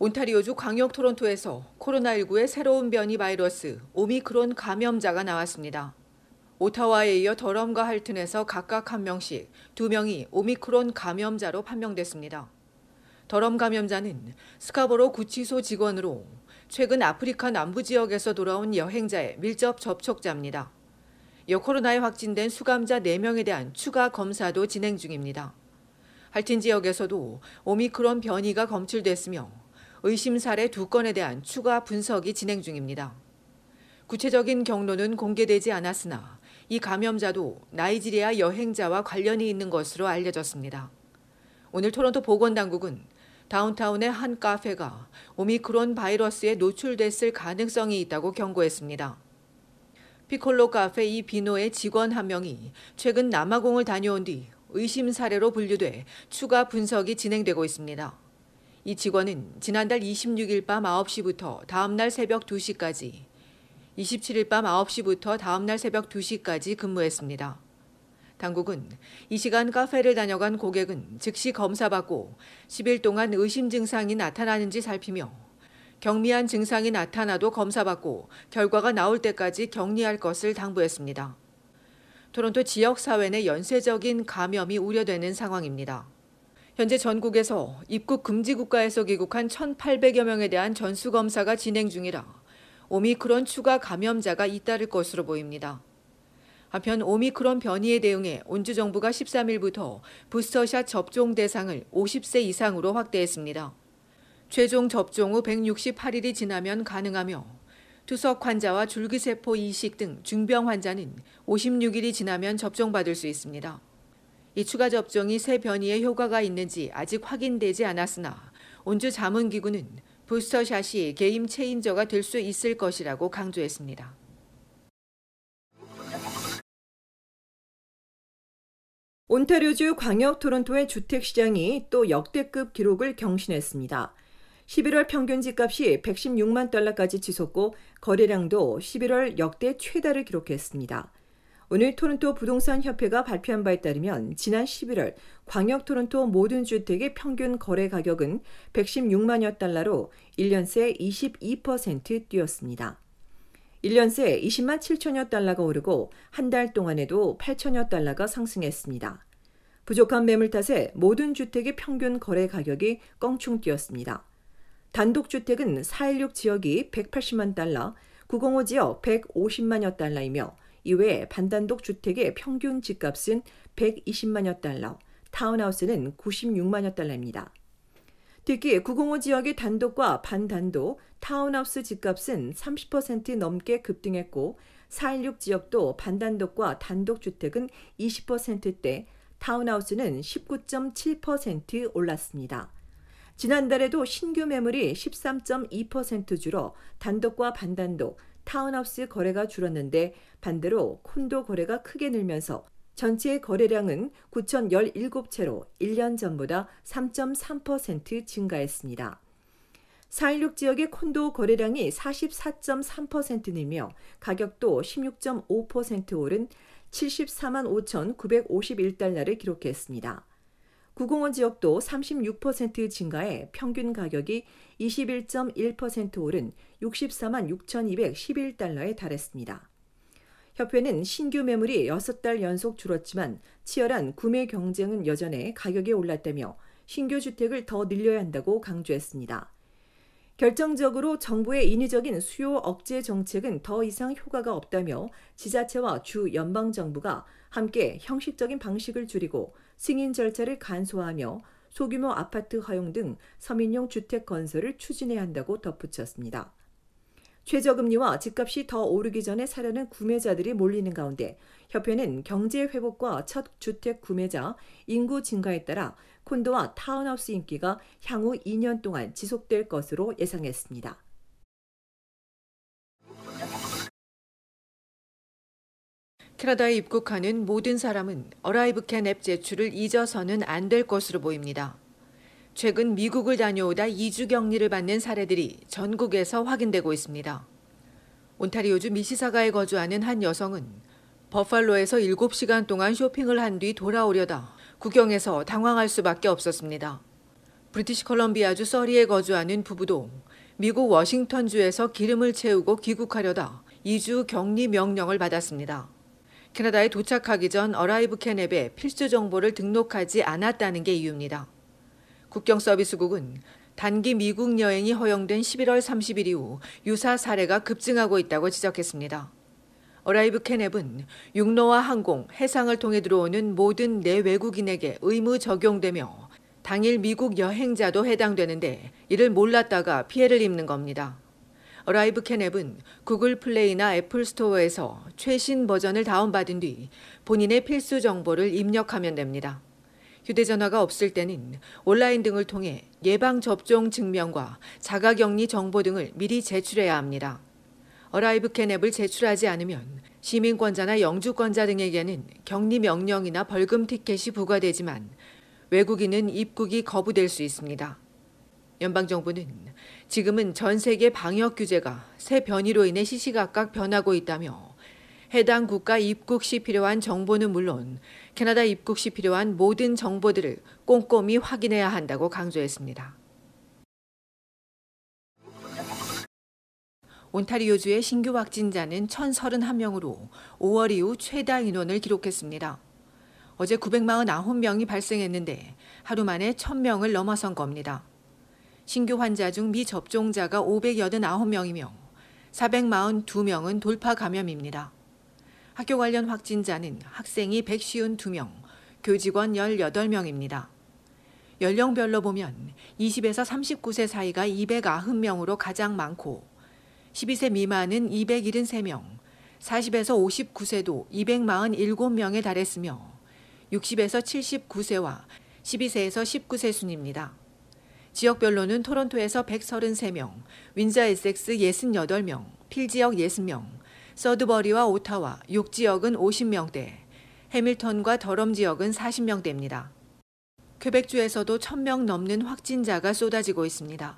온타리오주 광역 토론토에서 코로나19의 새로운 변이 바이러스 오미크론 감염자가 나왔습니다. 오타와에 이어 더럼과 할튼에서 각각 한 명씩 두 명이 오미크론 감염자로 판명됐습니다. 더럼 감염자는 스카보로 구치소 직원으로 최근 아프리카 남부 지역에서 돌아온 여행자의 밀접 접촉자입니다. 여 코로나에 확진된 수감자 4명에 대한 추가 검사도 진행 중입니다. 할튼 지역에서도 오미크론 변이가 검출됐으며 의심 사례 두 건에 대한 추가 분석이 진행 중입니다. 구체적인 경로는 공개되지 않았으나 이 감염자도 나이지리아 여행자와 관련이 있는 것으로 알려졌습니다. 오늘 토론토 보건당국은 다운타운의 한 카페가 오미크론 바이러스에 노출됐을 가능성이 있다고 경고했습니다. 피콜로 카페 이 비노의 직원 한 명이 최근 남아공을 다녀온 뒤 의심 사례로 분류돼 추가 분석이 진행되고 있습니다. 이 직원은 지난달 26일 밤 9시부터 다음날 새벽 2시까지, 27일 밤 9시부터 다음날 새벽 2시까지 근무했습니다. 당국은 이 시간 카페를 다녀간 고객은 즉시 검사받고 10일 동안 의심 증상이 나타나는지 살피며 경미한 증상이 나타나도 검사받고 결과가 나올 때까지 격리할 것을 당부했습니다. 토론토 지역사회 내 연쇄적인 감염이 우려되는 상황입니다. 현재 전국에서 입국 금지 국가에서 귀국한 1,800여 명에 대한 전수 검사가 진행 중이라 오미크론 추가 감염자가 잇따를 것으로 보입니다. 한편 오미크론 변이에 대응해 온주 정부가 13일부터 부스터샷 접종 대상을 50세 이상으로 확대했습니다. 최종 접종 후 168일이 지나면 가능하며 투석 환자와 줄기세포 이식 등 중병 환자는 56일이 지나면 접종받을 수 있습니다. 이 추가 접종이 새 변이에 효과가 있는지 아직 확인되지 않았으나 온주 자문기구는 부스터샷이 게임 체인저가 될 수 있을 것이라고 강조했습니다. 온타리오주 광역 토론토의 주택시장이 또 역대급 기록을 경신했습니다. 11월 평균 집값이 116만 달러까지 치솟고 거래량도 11월 역대 최다를 기록했습니다. 오늘 토론토 부동산 협회가 발표한 바에 따르면 지난 11월 광역 토론토 모든 주택의 평균 거래 가격은 116만여 달러로 1년 새 22% 뛰었습니다. 1년 새 20만 7천여 달러가 오르고 한 달 동안에도 8천여 달러가 상승했습니다. 부족한 매물 탓에 모든 주택의 평균 거래 가격이 껑충 뛰었습니다. 단독주택은 416 지역이 180만 달러, 905 지역 150만여 달러이며 이외에 반단독 주택의 평균 집값은 120만여 달러, 타운하우스는 96만여 달러입니다. 특히 905 지역의 단독과 반단독, 타운하우스 집값은 30% 넘게 급등했고 416 지역도 반단독과 단독 주택은 20%대, 타운하우스는 19.7% 올랐습니다. 지난달에도 신규 매물이 13.2% 줄어 단독과 반단독, 타운하우스 거래가 줄었는데 반대로 콘도 거래가 크게 늘면서 전체 거래량은 9,017채로 1년 전보다 3.3% 증가했습니다. 4.16 지역의 콘도 거래량이 44.3% 늘며 가격도 16.5% 오른 74만 5,951달러를 기록했습니다. 구공원 지역도 36% 증가해 평균 가격이 21.1% 오른 64만 6,211달러에 달했습니다. 협회는 신규 매물이 6달 연속 줄었지만 치열한 구매 경쟁은 여전해 가격이 올랐다며 신규 주택을 더 늘려야 한다고 강조했습니다. 결정적으로 정부의 인위적인 수요 억제 정책은 더 이상 효과가 없다며 지자체와 주 연방 정부가 함께 형식적인 방식을 줄이고 승인 절차를 간소화하며 소규모 아파트 허용 등 서민용 주택 건설을 추진해야 한다고 덧붙였습니다. 최저금리와 집값이 더 오르기 전에 사려는 구매자들이 몰리는 가운데 협회는 경제 회복과 첫 주택 구매자 인구 증가에 따라 콘도와 타운하우스 인기가 향후 2년 동안 지속될 것으로 예상했습니다. 캐나다에 입국하는 모든 사람은 어라이브캔 앱 제출을 잊어서는 안 될 것으로 보입니다. 최근 미국을 다녀오다 이주 격리를 받는 사례들이 전국에서 확인되고 있습니다. 온타리오주 미시사가에 거주하는 한 여성은 버팔로에서 7시간 동안 쇼핑을 한 뒤 돌아오려다 국경에서 당황할 수밖에 없었습니다. 브리티시 컬럼비아주 서리에 거주하는 부부도 미국 워싱턴주에서 기름을 채우고 귀국하려다 이주 격리 명령을 받았습니다. 캐나다에 도착하기 전 어라이브 캔 앱에 필수 정보를 등록하지 않았다는 게 이유입니다. 국경서비스국은 단기 미국 여행이 허용된 11월 30일 이후 유사 사례가 급증하고 있다고 지적했습니다. 어라이브 캔앱은 육로와 항공, 해상을 통해 들어오는 모든 내외국인에게 의무 적용되며 당일 미국 여행자도 해당되는데 이를 몰랐다가 피해를 입는 겁니다. 어라이브 캔앱은 구글 플레이나 애플 스토어에서 최신 버전을 다운받은 뒤 본인의 필수 정보를 입력하면 됩니다. 휴대전화가 없을 때는 온라인 등을 통해 예방접종 증명과 자가격리 정보 등을 미리 제출해야 합니다. 어라이브캔 앱을 제출하지 않으면 시민권자나 영주권자 등에게는 격리 명령이나 벌금 티켓이 부과되지만 외국인은 입국이 거부될 수 있습니다. 연방정부는 지금은 전 세계 방역 규제가 새 변이로 인해 시시각각 변하고 있다며 해당 국가 입국 시 필요한 정보는 물론 캐나다 입국 시 필요한 모든 정보들을 꼼꼼히 확인해야 한다고 강조했습니다. 온타리오주의 신규 확진자는 1,031명으로 5월 이후 최다 인원을 기록했습니다. 어제 949명이 발생했는데 하루 만에 1,000명을 넘어선 겁니다. 신규 환자 중 미접종자가 589명이며 442명은 돌파 감염입니다. 학교 관련 확진자는 학생이 152명, 교직원 18명입니다. 연령별로 보면 20에서 39세 사이가 290명으로 가장 많고 12세 미만은 273명, 40에서 59세도 247명에 달했으며 60에서 79세와 12세에서 19세 순입니다. 지역별로는 토론토에서 133명, 윈저 에섹스 68명, 필 지역 60명, 서드버리와 오타와 욕 지역은 50명대, 해밀턴과 더럼 지역은 40명대입니다. 퀘벡주에서도 1000명 넘는 확진자가 쏟아지고 있습니다.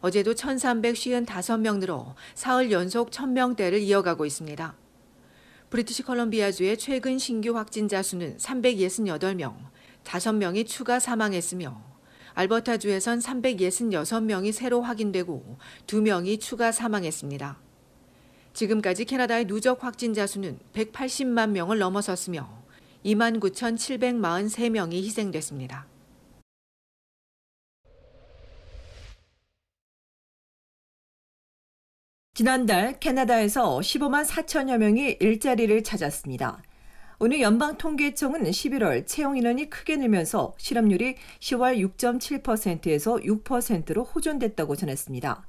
어제도 1355명 늘어 사흘 연속 1000명대를 이어가고 있습니다. 브리티시 컬럼비아주의 최근 신규 확진자 수는 368명, 5명이 추가 사망했으며 알버타주에선 366명이 새로 확인되고 2명이 추가 사망했습니다. 지금까지 캐나다의 누적 확진자 수는 180만 명을 넘어섰으며 29,743명이 희생됐습니다. 지난달 캐나다에서 15만 4천여 명이 일자리를 찾았습니다. 오늘 연방통계청은 11월 채용 인원이 크게 늘면서 실업률이 10월 6.7%에서 6%로 호전됐다고 전했습니다.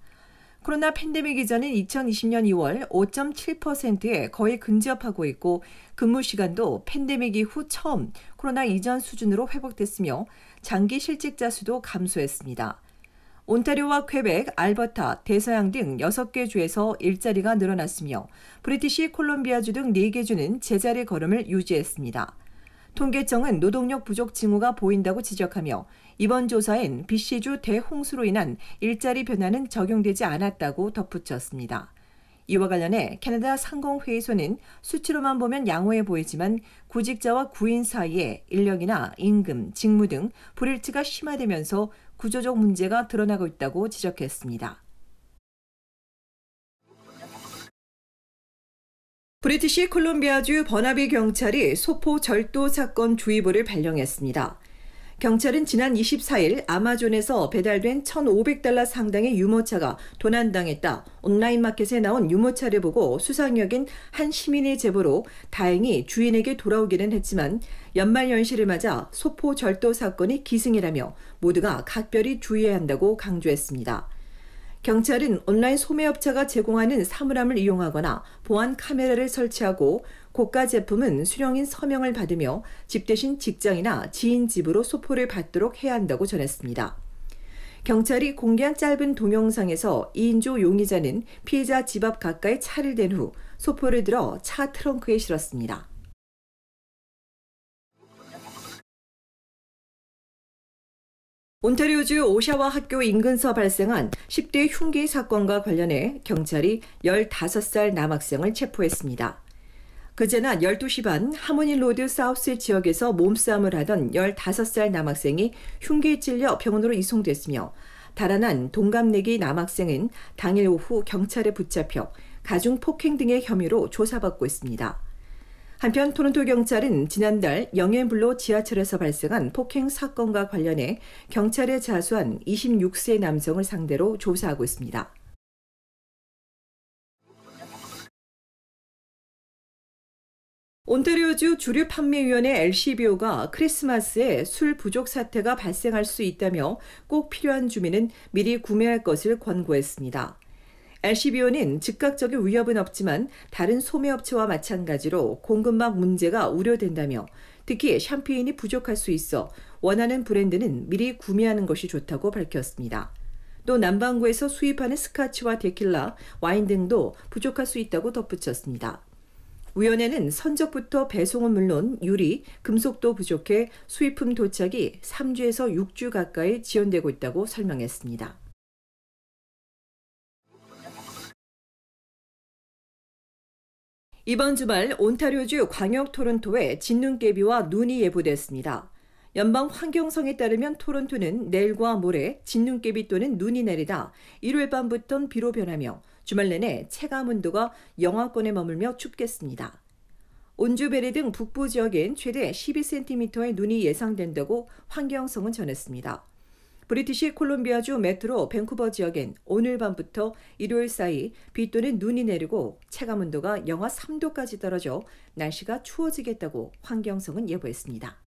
코로나 팬데믹 이전인 2020년 2월 5.7%에 거의 근접하고 있고 근무 시간도 팬데믹 이후 처음 코로나 이전 수준으로 회복됐으며 장기 실직자 수도 감소했습니다. 온타리오와 퀘벡, 알버타, 대서양 등 6개 주에서 일자리가 늘어났으며 브리티시 콜롬비아주 등 4개 주는 제자리 걸음을 유지했습니다. 통계청은 노동력 부족 징후가 보인다고 지적하며 이번 조사엔 BC주 대홍수로 인한 일자리 변화는 적용되지 않았다고 덧붙였습니다. 이와 관련해 캐나다 상공회의소는 수치로만 보면 양호해 보이지만 구직자와 구인 사이에 인력이나 임금, 직무 등 불일치가 심화되면서 구조적 문제가 드러나고 있다고 지적했습니다. 브리티시 콜롬비아주 버나비 경찰이 소포 절도 사건 주의보를 발령했습니다. 경찰은 지난 24일 아마존에서 배달된 1,500달러 상당의 유모차가 도난당했다. 온라인 마켓에 나온 유모차를 보고 수상역인 한 시민의 제보로 다행히 주인에게 돌아오기는 했지만 연말 연시를 맞아 소포 절도 사건이 기승이라며 모두가 각별히 주의해야 한다고 강조했습니다. 경찰은 온라인 소매업체가 제공하는 사물함을 이용하거나 보안 카메라를 설치하고 고가 제품은 수령인 서명을 받으며 집 대신 직장이나 지인 집으로 소포를 받도록 해야 한다고 전했습니다. 경찰이 공개한 짧은 동영상에서 2인조 용의자는 피해자 집 앞 가까이 차를 댄 후 소포를 들어 차 트렁크에 실었습니다. 온타리오주 오샤와 학교 인근서 발생한 10대 흉기 사건과 관련해 경찰이 15살 남학생을 체포했습니다. 그제 낮 12시 반 하모니 로드 사우스 지역에서 몸싸움을 하던 15살 남학생이 흉기에 찔려 병원으로 이송됐으며 달아난 동갑내기 남학생은 당일 오후 경찰에 붙잡혀 가중폭행 등의 혐의로 조사받고 있습니다. 한편 토론토 경찰은 지난달 영앤블로 지하철에서 발생한 폭행 사건과 관련해 경찰에 자수한 26세 남성을 상대로 조사하고 있습니다. 온타리오주 주류 판매위원회 LCBO가 크리스마스에 술 부족 사태가 발생할 수 있다며 꼭 필요한 주민은 미리 구매할 것을 권고했습니다. LCBO는 즉각적인 위협은 없지만 다른 소매업체와 마찬가지로 공급망 문제가 우려된다며 특히 샴페인이 부족할 수 있어 원하는 브랜드는 미리 구매하는 것이 좋다고 밝혔습니다. 또 남반구에서 수입하는 스카치와 데킬라, 와인 등도 부족할 수 있다고 덧붙였습니다. 위원회는 선적부터 배송은 물론 유리, 금속도 부족해 수입품 도착이 3주에서 6주 가까이 지연되고 있다고 설명했습니다. 이번 주말 온타리오주 광역 토론토에 진눈깨비와 눈이 예보됐습니다. 연방 환경성에 따르면 토론토는 내일과 모레 진눈깨비 또는 눈이 내리다 일요일 밤부터는 비로 변하며 주말 내내 체감 온도가 영하권에 머물며 춥겠습니다. 온주베리 등 북부 지역엔 최대 12cm의 눈이 예상된다고 환경성은 전했습니다. 브리티시 콜롬비아주 메트로 밴쿠버 지역엔 오늘 밤부터 일요일 사이 비 또는 눈이 내리고 체감 온도가 영하 3도까지 떨어져 날씨가 추워지겠다고 환경성은 예보했습니다.